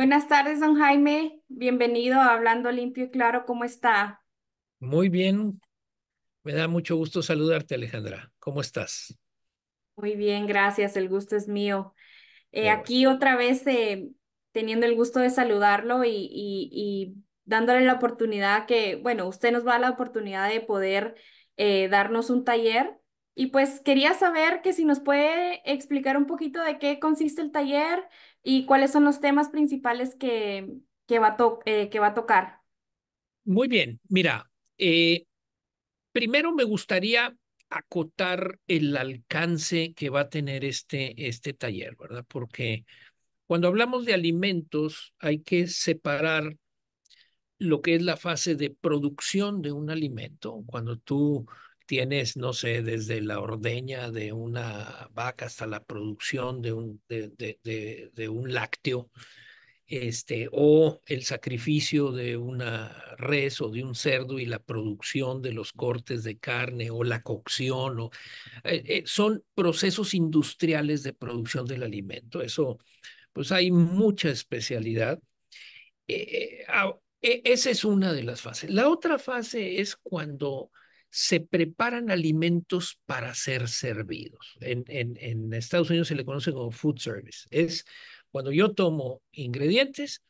Buenas tardes, don Jaime. Bienvenido a Hablando Limpio y Claro. ¿Cómo está? Muy bien. Me da mucho gusto saludarte, Alejandra. ¿Cómo estás? Muy bien, gracias. El gusto es mío. Eh, aquí otra vez eh, teniendo el gusto de saludarlo y, dándole la oportunidad que, bueno, usted nos va a la oportunidad de poder eh, darnos un taller. Y pues quería saber que si nos puede explicar un poquito de qué consiste el taller, y cuáles son los temas principales que, que, va, eh, que va, a tocar. Muy bien, mira, eh, primero me gustaría acotar el alcance que va a tener este, este taller, ¿verdad? Porque cuando hablamos de alimentos hay que separar lo que es la fase de producción de un alimento, cuando tú tienes, no sé, desde la ordeña de una vaca hasta la producción de un, de, un lácteo, este, o el sacrificio de una res o de un cerdo y la producción de los cortes de carne o la cocción. O, eh, eh, son procesos industriales de producción del alimento. Eso, pues hay mucha especialidad. Eh, ah, e, esa es una de las fases. La otra fase es cuando se preparan alimentos para ser servidos. En, en, Estados Unidos se le conoce como food service. Es cuando yo tomo ingredientes,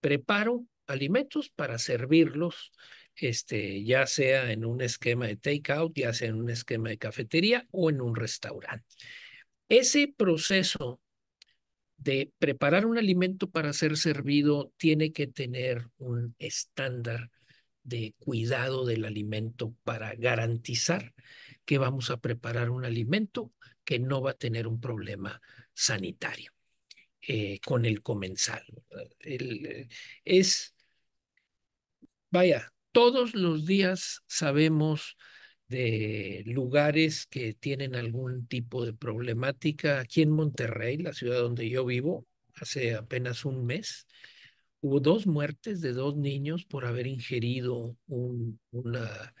preparo alimentos para servirlos, este, ya sea en un esquema de take out, ya sea en un esquema de cafetería o en un restaurante. Ese proceso de preparar un alimento para ser servido tiene que tener un estándar de cuidado del alimento para garantizar que vamos a preparar un alimento que no va a tener un problema sanitario eh, con el comensal. es, vaya, todos los días sabemos de lugares que tienen algún tipo de problemática. Aquí en Monterrey, la ciudad donde yo vivo, hace apenas un mes, hubo dos muertes de dos niños por haber ingerido un una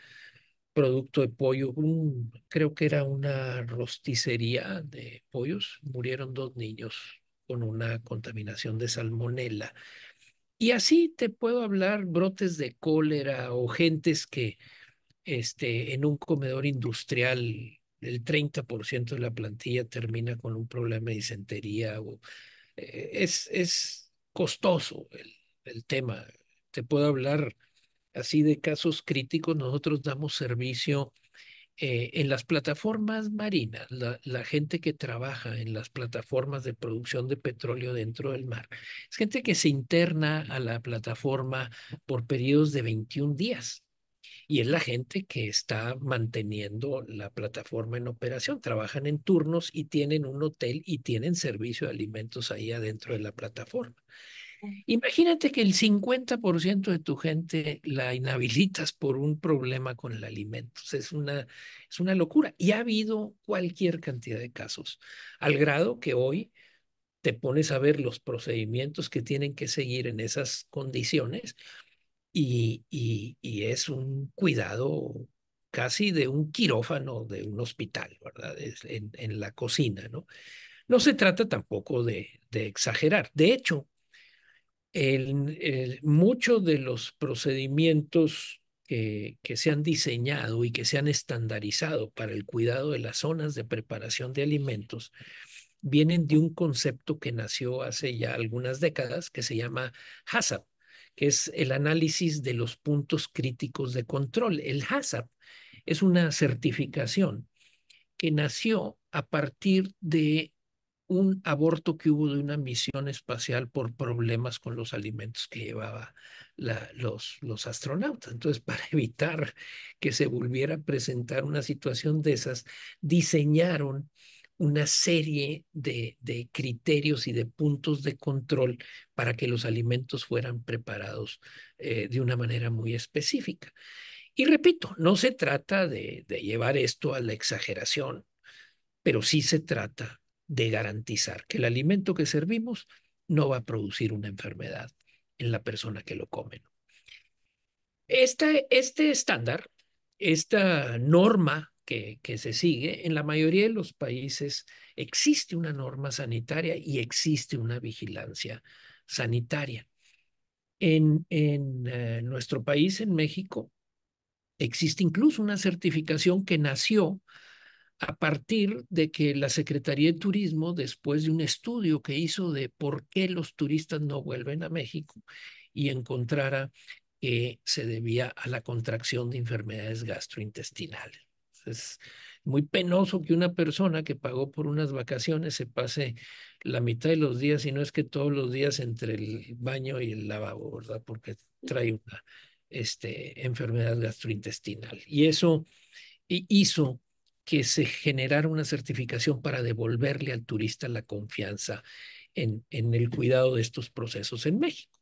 producto de pollo, creo que era una rosticería de pollos, murieron dos niños con una contaminación de salmonela. Y así te puedo hablar brotes de cólera o gentes que este, en un comedor industrial el 30% de la plantilla termina con un problema de disentería. O, eh, es, es costoso el, tema. Te puedo hablar así de casos críticos. Nosotros damos servicio eh, en las plataformas marinas, la, la, gente que trabaja en las plataformas de producción de petróleo dentro del mar, es gente que se interna a la plataforma por periodos de 21 días y es la gente que está manteniendo la plataforma en operación. Trabajan en turnos y tienen un hotel y tienen servicio de alimentos ahí adentro de la plataforma. Imagínate que el 50% de tu gente la inhabilitas por un problema con el alimento. Es una, es una locura. Y ha habido cualquier cantidad de casos, al grado que hoy te pones a ver los procedimientos que tienen que seguir en esas condiciones y, es un cuidado casi de un quirófano de un hospital, ¿verdad? en, la cocina, ¿no? No se trata tampoco de, exagerar. De hecho, eh, muchos de los procedimientos que, que, se han diseñado y que se han estandarizado para el cuidado de las zonas de preparación de alimentos vienen de un concepto que nació hace ya algunas décadas que se llama HACCP, que es el análisis de los puntos críticos de control. El HACCP es una certificación que nació a partir de un aborto que hubo de una misión espacial por problemas con los alimentos que llevaba los, los astronautas. Entonces, para evitar que se volviera a presentar una situación de esas, diseñaron una serie de, criterios y de puntos de control para que los alimentos fueran preparados eh, de una manera muy específica. Y repito, no se trata de, llevar esto a la exageración, pero sí se trata de garantizar que el alimento que servimos no va a producir una enfermedad en la persona que lo come. este estándar, esta norma que, se sigue, en la mayoría de los países existe una norma sanitaria y existe una vigilancia sanitaria. En, eh, nuestro país, en México, existe incluso una certificación que nació a partir de que la Secretaría de Turismo, después de un estudio que hizo de por qué los turistas no vuelven a México y encontrara que se debía a la contracción de enfermedades gastrointestinales es muy penoso que una persona que pagó por unas vacaciones se pase la mitad de los días, y no es que todos los días entre el baño y el lavabo, ¿verdad? Porque trae una este, enfermedad gastrointestinal. Y eso hizo que se generara una certificación para devolverle al turista la confianza en, en el cuidado de estos procesos en México.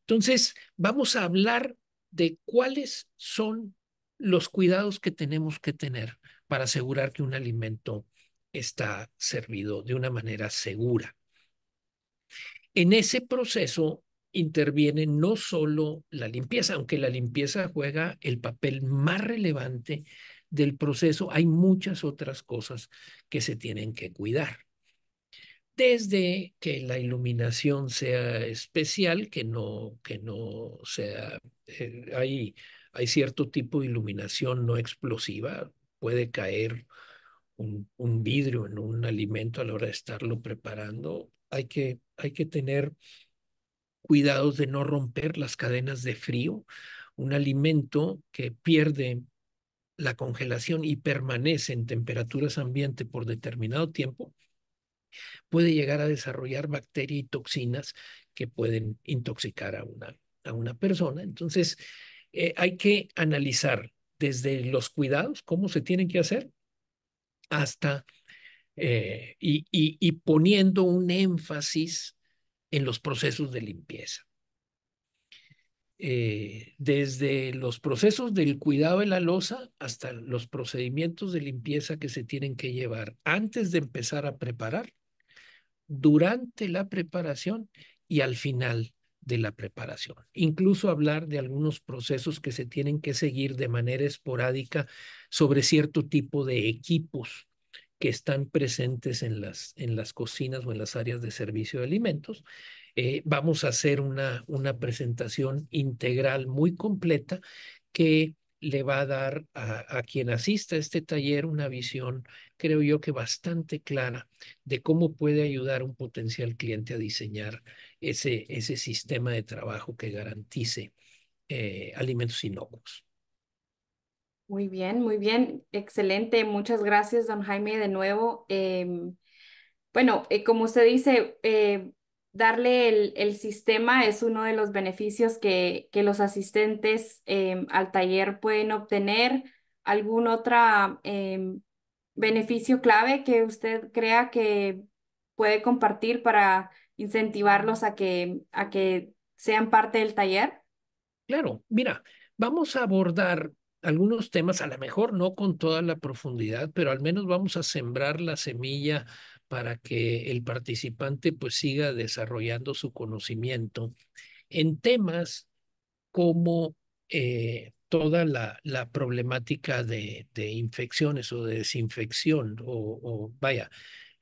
Entonces, vamos a hablar de cuáles son los cuidados que tenemos que tener para asegurar que un alimento está servido de una manera segura. En ese proceso interviene no solo la limpieza, aunque la limpieza juega el papel más relevante del proceso, hay muchas otras cosas que se tienen que cuidar. Desde que la iluminación sea especial, que no, que no sea, eh, hay cierto tipo de iluminación no explosiva, puede caer un, vidrio en un alimento a la hora de estarlo preparando, hay que, hay que tener cuidados de no romper las cadenas de frío. Un alimento que pierde la congelación y permanece en temperaturas ambiente por determinado tiempo, puede llegar a desarrollar bacterias y toxinas que pueden intoxicar a una, a una persona. Entonces, eh, hay que analizar desde los cuidados, cómo se tienen que hacer, hasta eh, y, poniendo un énfasis en los procesos de limpieza. Eh, desde los procesos del cuidado de la losa hasta los procedimientos de limpieza que se tienen que llevar antes de empezar a preparar, durante la preparación y al final de la preparación. Incluso hablar de algunos procesos que se tienen que seguir de manera esporádica sobre cierto tipo de equipos que están presentes en las, en las cocinas o en las áreas de servicio de alimentos. Eh, vamos a hacer una, una presentación integral muy completa que le va a dar a, quien asista a este taller una visión, creo yo que bastante clara, de cómo puede ayudar un potencial cliente a diseñar ese, ese sistema de trabajo que garantice eh, alimentos inocuos. Muy bien, muy bien, excelente. Muchas gracias, don Jaime, de nuevo. Em, bueno, eh, como usted dice, eh, darle el, sistema es uno de los beneficios que, que los asistentes em, al taller pueden obtener. ¿Algún otro em, beneficio clave que usted crea que puede compartir para incentivarlos a que, a que sean parte del taller? Claro, mira, vamos a abordar algunos temas, a lo mejor no con toda la profundidad, pero al menos vamos a sembrar la semilla para que el participante pues siga desarrollando su conocimiento en temas como eh, toda la, la problemática de, infecciones o de desinfección o, o vaya,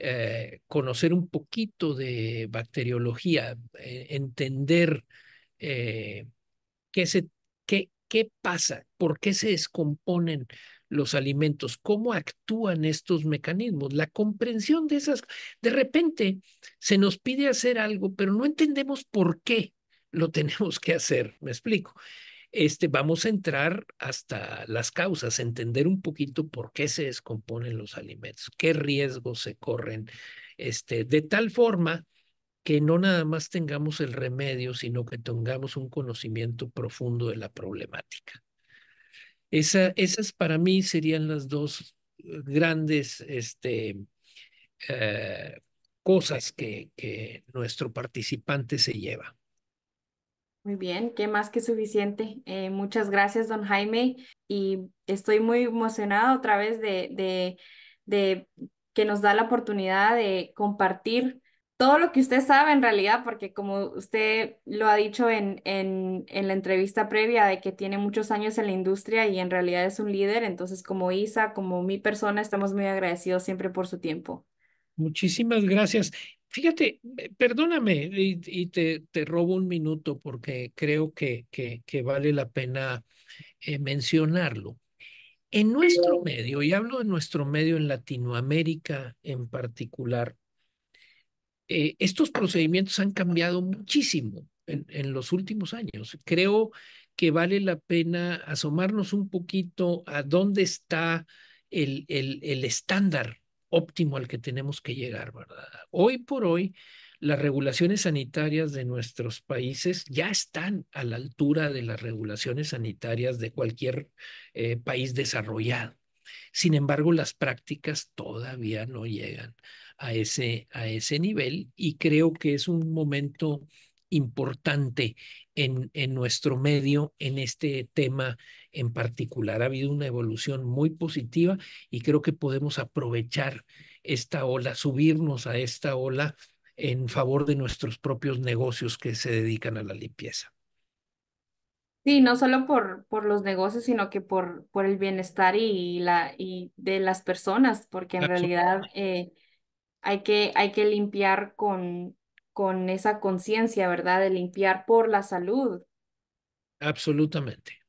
eh, conocer un poquito de bacteriología, eh, entender eh, qué, qué pasa, por qué se descomponen los alimentos, cómo actúan estos mecanismos, la comprensión de esas. De repente se nos pide hacer algo, pero no entendemos por qué lo tenemos que hacer, me explico. Este, vamos a entrar hasta las causas, entender un poquito por qué se descomponen los alimentos, qué riesgos se corren, este, de tal forma que no nada más tengamos el remedio, sino que tengamos un conocimiento profundo de la problemática. esas para mí serían las dos eh, grandes este, eh, cosas que, que nuestro participante se lleva. Muy bien, qué más que suficiente. Eh, muchas gracias, don Jaime. Y estoy muy emocionada otra vez de, de, de, que nos da la oportunidad de compartir todo lo que usted sabe en realidad, porque como usted lo ha dicho en, en, en la entrevista previa, de que tiene muchos años en la industria y en realidad es un líder, entonces como Isa, como mi persona, estamos muy agradecidos siempre por su tiempo. Muchísimas gracias. Fíjate, eh, perdóname y, te, robo un minuto porque creo que, vale la pena eh, mencionarlo. En nuestro medio, y hablo de nuestro medio en Latinoamérica en particular, eh, estos procedimientos han cambiado muchísimo en, los últimos años. Creo que vale la pena asomarnos un poquito a dónde está el estándar óptimo al que tenemos que llegar, ¿verdad? Hoy por hoy, las regulaciones sanitarias de nuestros países ya están a la altura de las regulaciones sanitarias de cualquier eh, país desarrollado. Sin embargo, las prácticas todavía no llegan a ese, a ese nivel y creo que es un momento importante en, en nuestro medio en este tema en particular ha habido una evolución muy positiva y creo que podemos aprovechar esta ola, subirnos a esta ola en favor de nuestros propios negocios que se dedican a la limpieza. Sí, no solo por, por los negocios, sino que por, por el bienestar y, la, y de las personas, porque en realidad eh, hay, que, hay que limpiar con, con esa conciencia, ¿verdad? De limpiar por la salud. Absolutamente.